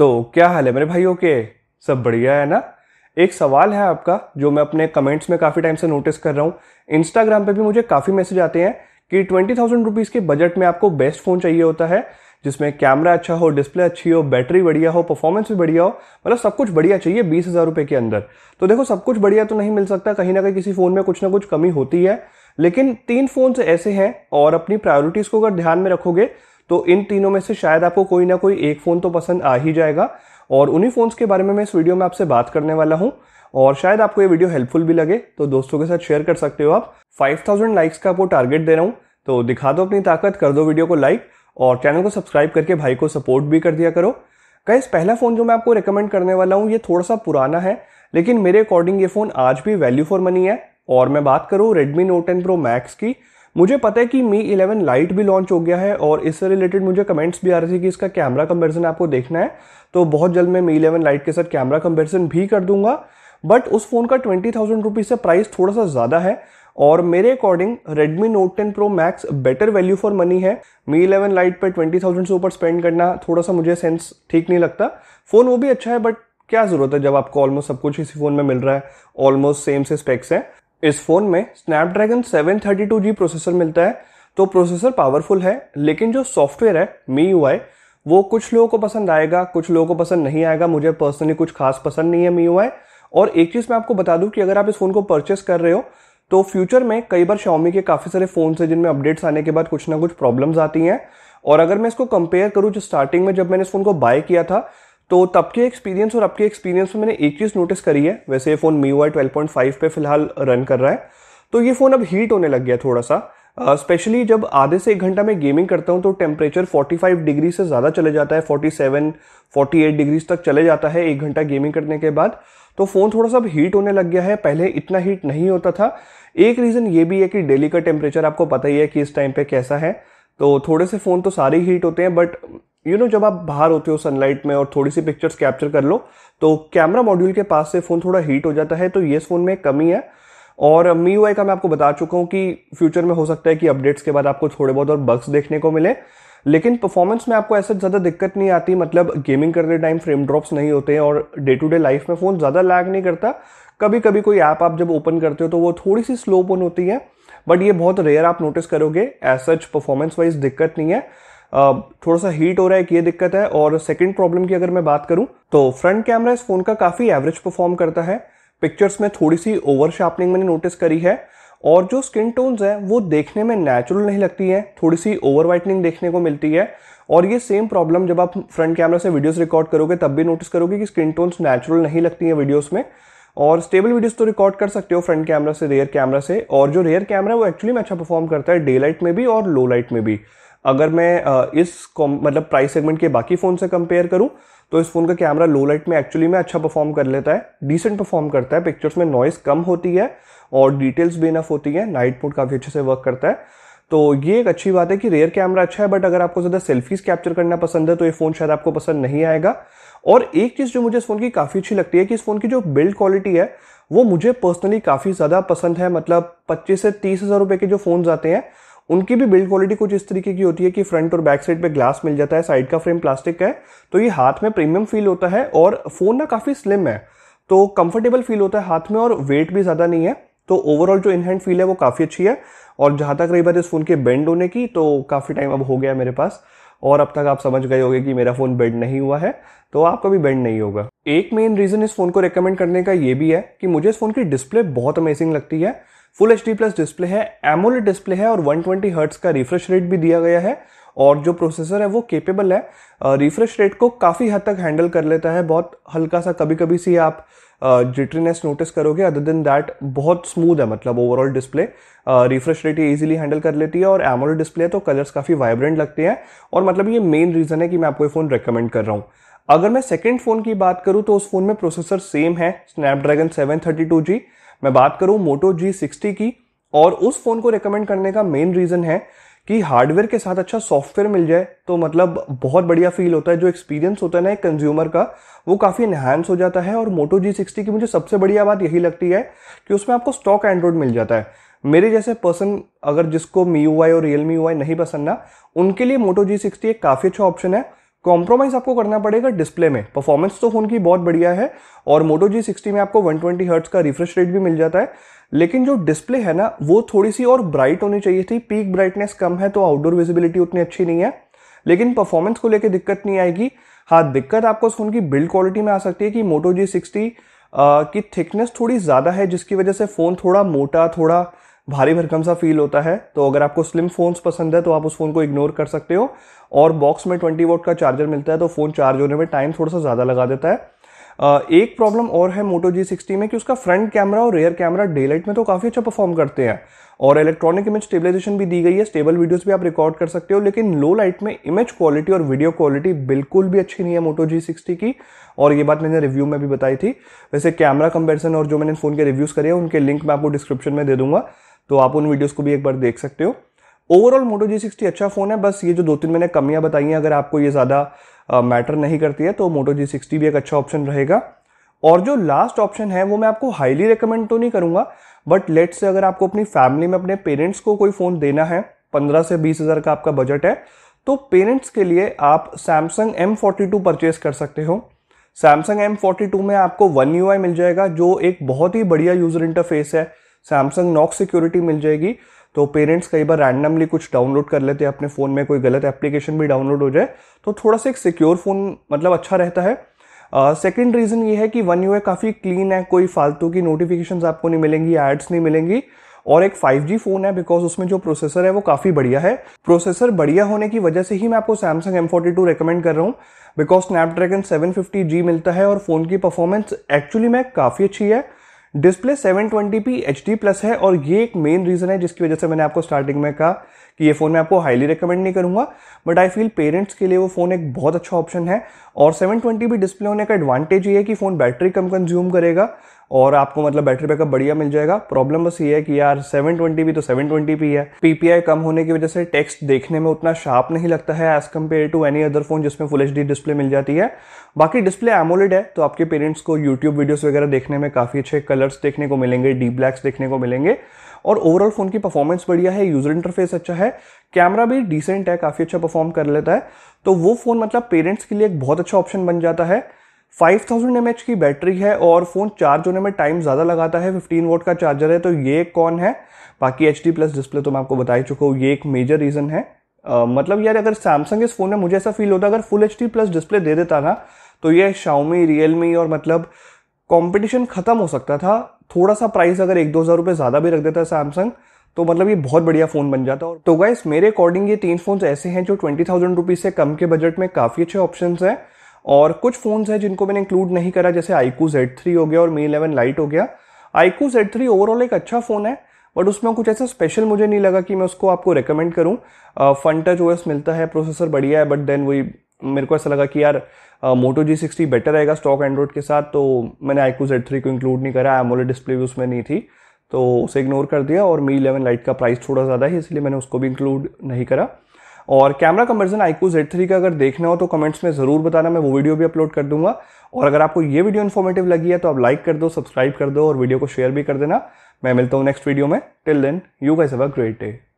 तो क्या हाल है मेरे भाइयों के सब बढ़िया है ना एक सवाल है आपका जो मैं अपने कमेंट्स में काफ़ी टाइम से नोटिस कर रहा हूँ इंस्टाग्राम पे भी मुझे काफ़ी मैसेज आते हैं कि ट्वेंटी थाउजेंड रुपीज़ के बजट में आपको बेस्ट फ़ोन चाहिए होता है जिसमें कैमरा अच्छा हो डिस्प्ले अच्छी हो बैटरी बढ़िया हो परफॉर्मेंस भी बढ़िया हो मतलब सब कुछ बढ़िया चाहिए बीस हज़ार रुपये के अंदर तो देखो सब कुछ बढ़िया तो नहीं मिल सकता कहीं ना कहीं किसी फ़ोन में कुछ ना कुछ कमी होती है लेकिन तीन फ़ोन्स ऐसे हैं और अपनी प्रायोरिटीज़ को अगर ध्यान में रखोगे तो इन तीनों में से शायद आपको कोई ना कोई एक फ़ोन तो पसंद आ ही जाएगा और उन्हीं फ़ोन्स के बारे में मैं इस वीडियो में आपसे बात करने वाला हूँ और शायद आपको ये वीडियो हेल्पफुल भी लगे तो दोस्तों के साथ शेयर कर सकते हो आप 5000 लाइक्स का आपको टारगेट दे रहा हूँ तो दिखा दो अपनी ताकत कर दो वीडियो को लाइक और चैनल को सब्सक्राइब करके भाई को सपोर्ट भी कर दिया करो कैस पहला फ़ोन जो मैं आपको रिकमेंड करने वाला हूँ ये थोड़ा सा पुराना है लेकिन मेरे अकॉर्डिंग ये फ़ोन आज भी वैल्यू फॉर मनी है और मैं बात करूँ Redmi Note ten Pro Max की मुझे पता है कि मी 11 लाइट भी लॉन्च हो गया है और इससे रिलेटेड मुझे कमेंट्स भी आ रहे थे कि इसका कैमरा कंपेरिजन आपको देखना है तो बहुत जल्द मैं मी 11 लाइट के साथ कैमरा कंपेरिजन भी कर दूंगा बट उस फ़ोन का ट्वेंटी थाउजेंड रुपीज़ से प्राइस थोड़ा सा ज़्यादा है और मेरे according Redmi Note 10 Pro Max better value for money है मी 11 लाइट पे 20,000 से ऊपर स्पेंड करना थोड़ा सा मुझे सेंस ठीक नहीं लगता फ़ोन वो भी अच्छा है बट क्या ज़रूरत है जब आपको ऑलमोस्ट सब कुछ इसी फ़ोन में मिल रहा है ऑलमोस्ट सेम से स्पेक्स हैं इस फोन में स्नैपड्रैगन 732G प्रोसेसर मिलता है तो प्रोसेसर पावरफुल है लेकिन जो सॉफ्टवेयर है मी यू वो कुछ लोगों को पसंद आएगा कुछ लोगों को पसंद नहीं आएगा मुझे पर्सनली कुछ खास पसंद नहीं है मी यू और एक चीज़ मैं आपको बता दूं कि अगर आप इस फ़ोन को परचेस कर रहे हो तो फ्यूचर में कई बार शाओमी के काफ़ी सारे फ़ोन है जिनमें अपडेट्स आने के बाद कुछ ना कुछ प्रॉब्लम्स आती हैं और अगर मैं इसको कंपेयर करूँ जो स्टार्टिंग में जब मैंने इस फ़ोन को बाय किया था तो तब के एक्सपीरियंस और अब के एक्सपीरियंस में मैंने एक चीज़ नोटिस करी है वैसे ये phone MIUI twelve point five पर फिलहाल रन कर रहा है तो ये फ़ोन अब हीट होने लग गया थोड़ा सा स्पेशली uh, जब आधे से एक घंटा मैं गेमिंग करता हूँ तो टेम्परेचर 45 डिग्री से ज़्यादा चले जाता है 47, 48 डिग्रीज तक चले जाता है एक घंटा गेमिंग करने के बाद तो फ़ोन थोड़ा सा हीट होने लग गया है पहले इतना हीट नहीं होता था एक रीज़न ये भी है कि डेली का टेम्परेचर आपको पता ही है कि इस टाइम पे कैसा है तो थोड़े से फ़ोन तो सारे हीट होते हैं but you you know know, जब आप बाहर होते हो सनलाइट में और थोड़ी सी पिक्चर्स कैप्चर कर लो तो कैमरा मॉड्यूल के पास से फ़ोन थोड़ा हीट हो जाता है तो ये फ़ोन में कमी है और मी यू का मैं आपको बता चुका हूँ कि फ्यूचर में हो सकता है कि अपडेट्स के बाद आपको थोड़े बहुत और बग्स देखने को मिले लेकिन परफॉर्मेंस में आपको ऐसा ज़्यादा दिक्कत नहीं आती मतलब गेमिंग करते टाइम फ्रेम ड्रॉप्स नहीं होते और डे टू डे लाइफ में फ़ोन ज़्यादा लैग नहीं करता कभी कभी कोई ऐप आप जब ओपन करते हो तो वो थोड़ी सी स्लो ओपन होती है बट ये बहुत रेयर आप नोटिस करोगे एज सच परफॉर्मेंस वाइज दिक्कत नहीं है थोड़ा सा हीट हो रहा है कि ये दिक्कत है और सेकेंड प्रॉब्लम की अगर मैं बात करूँ तो फ्रंट कैमरा इस फ़ोन का काफ़ी एवरेज परफॉर्म करता है पिक्चर्स में थोड़ी सी ओवर शार्पनिंग मैंने नोटिस करी है और जो स्किन टोन्स हैं वो देखने में नेचुरल नहीं लगती हैं थोड़ी सी ओवर वाइटनिंग देखने को मिलती है और ये सेम प्रॉब्लम जब आप फ्रंट कैमरा से वीडियोस रिकॉर्ड करोगे तब भी नोटिस करोगे कि स्किन टोन्स नेचुरल नहीं लगती हैं वीडियोस में और स्टेबल वीडियोस तो रिकॉर्ड कर सकते हो फ्रंट कैमरा से रेयर कैमरा से और जो रेयर कैमरा है वो एक्चुअली में अच्छा परफॉर्म करता है डे लाइट में भी और लो लाइट में भी अगर मैं इस मतलब प्राइस सेगमेंट के बाकी फ़ोन से कंपेयर करूं तो इस फ़ोन का कैमरा लो लाइट में एक्चुअली में अच्छा परफॉर्म कर लेता है डिसेंट परफॉर्म करता है पिक्चर्स में नॉइस कम होती है और डिटेल्स भी इनफ होती है नाइट मोड काफ़ी अच्छे से वर्क करता है तो ये एक अच्छी बात है कि रेयर कैमरा अच्छा है बट अगर आपको ज़्यादा सेल्फीज़ कैप्चर करना पसंद है तो ये फ़ोन शायद आपको पसंद नहीं आएगा और एक चीज़ जो मुझे इस फ़ोन की काफ़ी अच्छी लगती है कि इस फ़ोन की जो बिल्ड क्वालिटी है वो मुझे पर्सनली काफ़ी ज़्यादा पसंद है मतलब पच्चीस से तीस हज़ार रुपये के जो फोन आते हैं उनकी भी बिल्ड क्वालिटी कुछ इस तरीके की होती है कि फ्रंट और बैक साइड पे ग्लास मिल जाता है साइड का फ्रेम प्लास्टिक का है तो ये हाथ में प्रीमियम फील होता है और फ़ोन ना काफ़ी स्लिम है तो कंफर्टेबल फील होता है हाथ में और वेट भी ज़्यादा नहीं है तो ओवरऑल जो इनहैंड फील है वो काफ़ी अच्छी है और जहां तक रही बात इस फ़ोन के बेंड होने की तो काफ़ी टाइम अब हो गया मेरे पास और अब तक आप समझ गए होंगे कि मेरा फ़ोन बेंड नहीं हुआ है तो आपका भी बेंड नहीं होगा एक मेन रीज़न इस फ़ोन को रिकमेंड करने का ये भी है कि मुझे इस फ़ोन की डिस्प्ले बहुत अमेजिंग लगती है full H D plus display है एमोल डिस्प्ले है और 120 ट्वेंटी हर्ट्स का रिफ्रेश रेट भी दिया गया है और जो प्रोसेसर है वो केपेबल है रिफ्रेश रेट को काफ़ी हद तक हैंडल कर लेता है बहुत हल्का सा कभी कभी सी आप जिटरीनेस नोटिस करोगे अदर देन दैट बहुत स्मूथ है मतलब ओवरऑल डिस्प्ले रिफ्रेश रेट ये इजीली हैंडल कर लेती है और एमोल डिस्प्ले है तो कलर्स काफ़ी वाइब्रेंट लगते हैं और मतलब ये मेन रीज़न है कि मैं आपको ये फ़ोन रिकमेंड कर रहा हूँ अगर मैं सेकेंड फ़ोन की बात करूँ तो उस फ़ोन में प्रोसेसर सेम है Snapdragon seven thirty two G मैं बात करूँ मोटो जी सिक्सटी की और उस फ़ोन को रिकमेंड करने का मेन रीज़न है कि हार्डवेयर के साथ अच्छा सॉफ्टवेयर मिल जाए तो मतलब बहुत बढ़िया फील होता है जो एक्सपीरियंस होता है ना एक कंज्यूमर का वो काफ़ी इन्हांस हो जाता है और मोटो जी सिक्सटी की मुझे सबसे बढ़िया बात यही लगती है कि उसमें आपको स्टॉक एंड्रॉयड मिल जाता है मेरे जैसे पर्सन अगर जिसको मी यू आई और रियल मी यू आई नहीं पसंद ना उनके लिए मोटो जी सिक्सटी एक काफ़ी अच्छा ऑप्शन है कॉम्प्रोमाइज़ आपको करना पड़ेगा डिस्प्ले में परफॉर्मेंस तो फ़ोन की बहुत बढ़िया है और मोटो जी सिक्सटी में आपको 120 ट्वेंटी हर्ट्स का रिफ्रेश रेट भी मिल जाता है लेकिन जो डिस्प्ले है ना वो थोड़ी सी और ब्राइट होनी चाहिए थी पीक ब्राइटनेस कम है तो आउटडोर विजिबिलिटी उतनी अच्छी नहीं है लेकिन परफॉर्मेंस को लेकर दिक्कत नहीं आएगी हाँ दिक्कत आपको उस फ़ोन की बिल्ड क्वालिटी में आ सकती है कि मोटो जी सिक्सटी की थिकनेस थोड़ी ज़्यादा है जिसकी वजह से फ़ोन थोड़ा मोटा थोड़ा भारी भरकम सा फील होता है तो अगर आपको स्लिम फ़ोन्स पसंद है तो आप उस फ़ोन को इग्नोर कर सकते हो और बॉक्स में ट्वेंटी वोट का चार्जर मिलता है तो फ़ोन चार्ज होने में टाइम थोड़ा सा ज़्यादा लगा देता है एक प्रॉब्लम और है मोटो जी सिक्सटी में कि उसका फ्रंट कैमरा और रेयर कैमरा डे लाइट में तो काफ़ी अच्छा परफॉर्म करते हैं और इलेक्ट्रॉनिक इमेज स्टेबलाइजेशन भी दी गई है स्टेबल वीडियोस भी आप रिकॉर्ड कर सकते हो लेकिन लो लाइट में इमेज क्वालिटी और वीडियो क्वालिटी बिल्कुल भी अच्छी नहीं है मोटो जी सिक्सटी की और ये बात मैंने रिव्यू में भी बताई थी वैसे कैमरा कंपेरिजन और जो मैंने फ़ोन के रिव्यूज़ करे हैं उनके लिंक मैं आपको डिस्क्रिप्शन में दे दूंगा तो आप उन वीडियोस को भी एक बार देख सकते हो ओवरऑल मोटो जी सिक्सटी अच्छा फ़ोन है बस ये जो दो तीन मैंने कमियाँ बताई हैं अगर आपको ये ज़्यादा मैटर नहीं करती है तो मोटो जी सिक्सटी भी एक अच्छा ऑप्शन रहेगा और जो लास्ट ऑप्शन है वो मैं आपको हाईली रिकमेंड तो नहीं करूँगा बट लेट से अगर आपको अपनी फैमिली में अपने पेरेंट्स को कोई फ़ोन देना है पंद्रह से बीस हज़ार का आपका बजट है तो पेरेंट्स के लिए आप Samsung M forty two purchase कर सकते हो सैमसंग एम फोर्टी टू में आपको वन यू मिल जाएगा जो एक बहुत ही बढ़िया यूज़र इंटरफेस है सैमसंग नॉक सिक्योरिटी मिल जाएगी तो पेरेंट्स कई बार रैंडमली कुछ डाउनलोड कर लेते हैं अपने फ़ोन में कोई गलत एप्लीकेशन भी डाउनलोड हो जाए तो थोड़ा सा एक सिक्योर फ़ोन मतलब अच्छा रहता है सेकेंड uh, रीज़न ये है कि वन यू काफ़ी क्लीन है कोई फालतू की नोटिफिकेशन आपको नहीं मिलेंगी एड्स नहीं मिलेंगी और एक 5G फ़ोन है बिकॉज उसमें जो प्रोसेसर है वो काफ़ी बढ़िया है प्रोसेसर बढ़िया होने की वजह से ही मैं आपको Samsung M forty two recommend कर रहा हूँ because Snapdragon seven fifty G मिलता है और फ़ोन की परफॉर्मेंस एक्चुअली में काफ़ी अच्छी है डिस्प्ले 720p HD प्लस है और ये एक मेन रीज़न है जिसकी वजह से मैंने आपको स्टार्टिंग में कहा कि ये फ़ोन मैं आपको हाईली रिकमेंड नहीं करूँगा बट आई फील पेरेंट्स के लिए वो फ़ोन एक बहुत अच्छा ऑप्शन है और ट्वेंटी भी डिस्प्ले होने का एडवांटेज ये है कि फ़ोन बैटरी कम कंज्यूम करेगा और आपको मतलब बैटरी बैकअप बढ़िया मिल जाएगा प्रॉब्लम बस ये है कि यार ट्वेंटी भी तो ट्वेंटी भी है पीपीआई कम होने की वजह से टेक्स्ट देखने में उतना शार्प नहीं लगता है as compared to any other phone जिसमें फुल एच डिस्प्ले मिल जाती है बाकी डिस्प्ले एमोलेड है तो आपके पेरेंट्स को यूट्यूब वीडियोज वगैरह देखने में काफ़ी अच्छे कलर्स देखने को मिलेंगे डी ब्लैक्स देखने को मिलेंगे और ओवरऑल फ़ोन की परफॉर्मेंस बढ़िया है यूज़र इंटरफेस अच्छा है कैमरा भी डिसेंट है काफ़ी अच्छा परफॉर्म कर लेता है तो वो फ़ोन मतलब पेरेंट्स के लिए एक बहुत अच्छा ऑप्शन बन जाता है 5000 थाउजेंड की बैटरी है और फ़ोन चार्ज होने में टाइम ज़्यादा लगाता है 15 वोट का चार्जर है तो ये कौन है बाकी एच प्लस डिस्प्ले तो मैं आपको बता ही चुका हूँ ये एक मेजर रीज़न है आ, मतलब यार अगर सैमसंग इस फ़ोन में मुझे ऐसा फील होता अगर फुल एच प्लस डिस्प्ले दे देता ना तो ये शाउमी रियलमी और मतलब कंपटीशन ख़त्म हो सकता था थोड़ा सा प्राइस अगर एक दो हज़ार रुपये ज़्यादा भी रख देता सैमसंग तो मतलब ये बहुत बढ़िया फ़ोन बन जाता तो गाइस मेरे अकॉर्डिंग ये तीन फ़ोन्स ऐसे हैं जो ट्वेंटी थाउजेंड रुपीज़ से कम के बजट में काफ़ी अच्छे ऑप्शन हैं और कुछ फ़ोन्स हैं जिनको मैंने इंक्लूड नहीं करा जैसे आईकू जेड थ्री हो गया और मी इलेवन लाइट हो गया आईकू जेड थ्री ओवरऑल एक अच्छा फ़ोन है बट उसमें कुछ ऐसा स्पेशल मुझे नहीं लगा कि मैं उसको आपको रिकमेंड करूँ फन टच ओएस मिलता है प्रोसेसर बढ़िया है बट देन वही मेरे को ऐसा लगा कि यार मोटो जी सिक्सटी बेटर रहेगा स्टॉक एंड्रॉइड के साथ तो मैंने आईकू जेड थ्री को इंक्लूड नहीं करा एमोलेड डिस्प्ले भी उसमें नहीं थी तो उसे इग्नोर कर दिया और मी इलेवन लाइट का प्राइस थोड़ा ज़्यादा है इसलिए मैंने उसको भी इंक्लूड नहीं करा और camera comparison iQOO Z three का अगर देखना हो तो कमेंट्स में ज़रूर बताना मैं वो वीडियो भी अपलोड कर दूंगा और अगर आपको ये वीडियो इन्फॉर्मेटिव लगी है तो आप लाइक कर दो सब्सक्राइब कर दो और वीडियो को शेयर भी कर देना मैं मिलता हूँ नेक्स्ट वीडियो में till then you guys have a great day